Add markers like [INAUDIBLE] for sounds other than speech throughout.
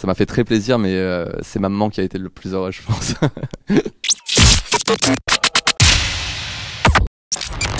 ça m'a fait très plaisir, mais euh, c'est maman qui a été le plus heureux, je pense. [LAUGHS]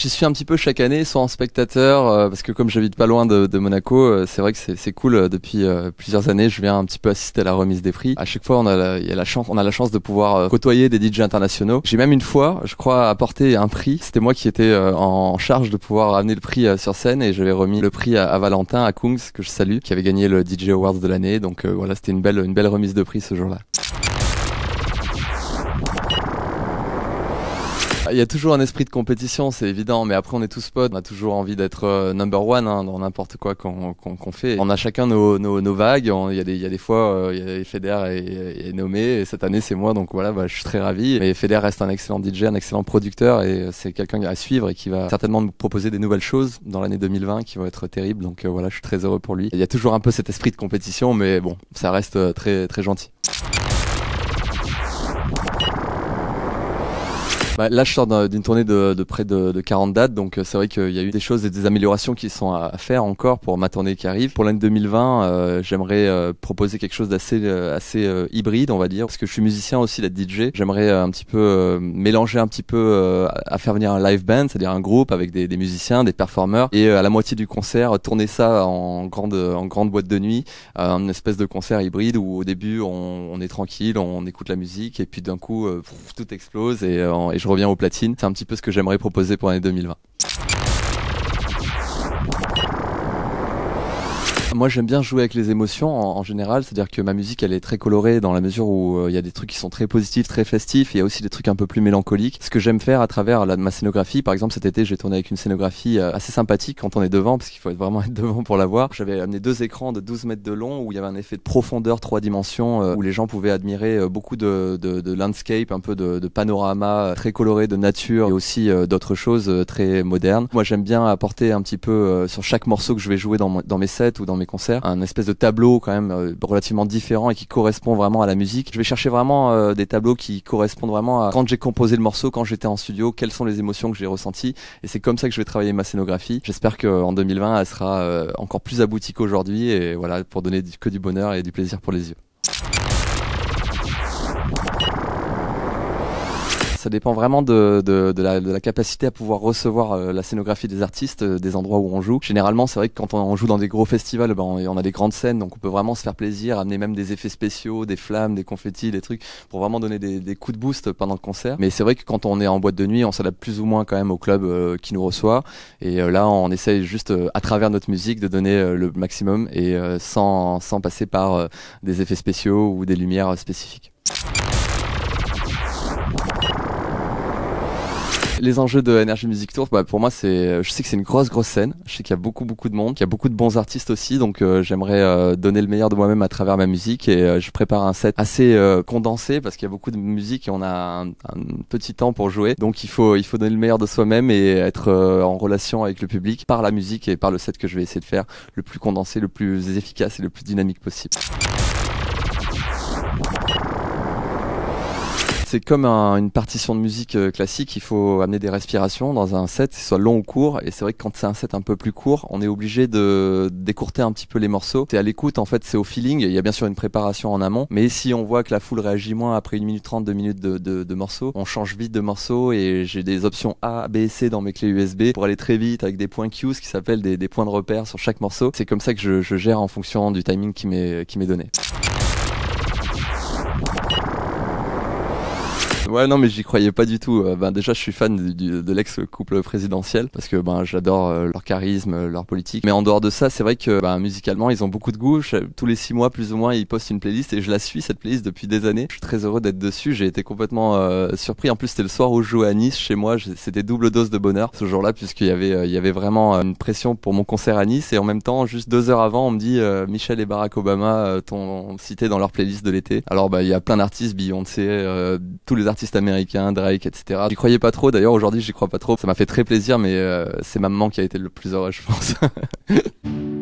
j'y suis un petit peu chaque année, soit en spectateur, euh, parce que comme j'habite pas loin de, Monaco, euh, c'est vrai que c'est cool. Euh, depuis plusieurs années, je viens un petit peu assister à la remise des prix. À chaque fois, on a la, chance, on a la chance de pouvoir côtoyer des DJ internationaux. J'ai même une fois, je crois, apporté un prix. C'était moi qui étais en charge de pouvoir amener le prix sur scène et j'avais remis le prix à, Valentin, à Kungs, que je salue, qui avait gagné le DJ Awards de l'année. Donc voilà, c'était une belle, une belle remise de prix ce jour-là. Il y a toujours un esprit de compétition, c'est évident, mais après on est tous potes, on a toujours envie d'être euh, number one hein, dans n'importe quoi qu'on fait. On a chacun nos, vagues, il y, a des, y fois, euh, il Feder est, nommé, et cette année c'est moi, donc voilà, bah, je suis très ravi. Mais Feder reste un excellent DJ, un excellent producteur, et euh, c'est quelqu'un à suivre et qui va certainement nous proposer des nouvelles choses dans l'année 2020 qui vont être terribles, donc voilà, je suis très heureux pour lui. Il y a toujours un peu cet esprit de compétition, mais bon, ça reste très, très gentil. Bah, là, je sors d'une tournée de, près de, 40 dates, donc euh, c'est vrai qu'il y a eu des choses et des améliorations qui sont à, faire encore pour ma tournée qui arrive. Pour l'année 2020, euh, j'aimerais euh, proposer quelque chose d'assez assez, hybride, on va dire, parce que je suis musicien aussi, la DJ. J'aimerais un petit peu mélanger un petit peu à faire venir un live band, c'est-à-dire un groupe avec des, des musiciens, des performeurs, et à la moitié du concert, tourner ça en grande en grande boîte de nuit, une espèce de concert hybride où au début on, est tranquille, on écoute la musique, et puis d'un coup tout explose et, et revient aux platines. C'est un petit peu ce que j'aimerais proposer pour l'année 2020. Moi, j'aime bien jouer avec les émotions en, général, c'est-à-dire que ma musique, elle est très colorée dans la mesure où euh, il y a des trucs qui sont très positifs, très festifs, il y a aussi des trucs un peu plus mélancoliques. Ce que j'aime faire à travers ma scénographie, par exemple, cet été, j'ai tourné avec une scénographie euh, assez sympathique quand on est devant, parce qu'il faut vraiment [LAUGHS] être devant pour la voir. J'avais amené deux écrans de 12 mètres de long où il y avait un effet de profondeur, trois dimensions, euh, où les gens pouvaient admirer beaucoup de, de, landscape, un peu de, panorama très coloré, de nature, et aussi d'autres choses très modernes. Moi, j'aime bien apporter un petit peu sur chaque morceau que je vais jouer dans, dans mes sets ou dans mes concerts, un espèce de tableau quand même euh, relativement différent et qui correspond vraiment à la musique. Je vais chercher vraiment euh, des tableaux qui correspondent vraiment à quand j'ai composé le morceau, quand j'étais en studio, quelles sont les émotions que j'ai ressenties et c'est comme ça que je vais travailler ma scénographie. J'espère qu'en 2020, elle sera euh, encore plus aboutie qu'aujourd'hui et voilà pour donner que du bonheur et du plaisir pour les yeux. ça dépend vraiment de, la, capacité à pouvoir recevoir euh, la scénographie des artistes, euh, des endroits où on joue. Généralement, c'est vrai que quand on joue dans des gros festivals, ben, on, a des grandes scènes, donc on peut vraiment se faire plaisir, amener même des effets spéciaux, des flammes, des confettis, des trucs, pour vraiment donner des, coups de boost pendant le concert. Mais c'est vrai que quand on est en boîte de nuit, on s'adapte plus ou moins quand même au club euh, qui nous reçoit. Et là, on essaye juste, à travers notre musique, de donner le maximum et sans passer par des effets spéciaux ou des lumières spécifiques. les enjeux de Energy Music Tour, bah, pour moi, c'est, euh, je sais que c'est une grosse, grosse scène. Je sais qu'il y a beaucoup, beaucoup de monde, qu'il y a beaucoup de bons artistes aussi. Donc, euh, j'aimerais euh, donner le meilleur de moi-même à travers ma musique. Et je prépare un set assez condensé parce qu'il y a beaucoup de musique et on a un, un, petit temps pour jouer. Donc, il faut, il faut donner le meilleur de soi-même et être en relation avec le public par la musique et par le set que je vais essayer de faire le plus condensé, le plus efficace et le plus dynamique possible. c'est comme une partition de musique euh, classique, il faut amener des respirations dans un set, que ce soit long ou court. Et c'est vrai que quand c'est un set un peu plus court, on est obligé de décourter un petit peu les morceaux. C'est à l'écoute, en fait, c'est au feeling. Il y a bien sûr une préparation en amont, mais si on voit que la foule réagit moins après une minute 30, 2 minutes de, morceaux, on change vite de morceaux et j'ai des options A, B et C dans mes clés USB pour aller très vite avec des points Q, ce qui s'appelle des, points de repère sur chaque morceau. C'est comme ça que je gère en fonction du timing qui m'est donné. Ouais, non, mais j'y croyais pas du tout. Euh, ben, déjà, je suis fan du, de l'ex-couple présidentiel parce que ben, j'adore euh, leur charisme, euh, leur politique. Mais en dehors de ça, c'est vrai que ben, musicalement, ils ont beaucoup de goût. tous les six mois, plus ou moins, ils postent une playlist et je la suis, cette playlist, depuis des années. Je suis très heureux d'être dessus. J'ai été complètement surpris. En plus, c'était le soir où je jouais à Nice chez moi. C'était double dose de bonheur ce jour-là puisqu'il y avait, il y avait vraiment une pression pour mon concert à Nice et en même temps, juste deux heures avant, on me dit Michel et Barack Obama t'ont cité dans leur playlist de l'été. Alors, ben, il y a plein d'artistes, Beyoncé, tous les artistes américain Drake, etc. J'y croyais pas trop, d'ailleurs aujourd'hui j'y crois pas trop. Ça m'a fait très plaisir, mais euh, c'est ma maman qui a été le plus heureux, je pense. [LAUGHS]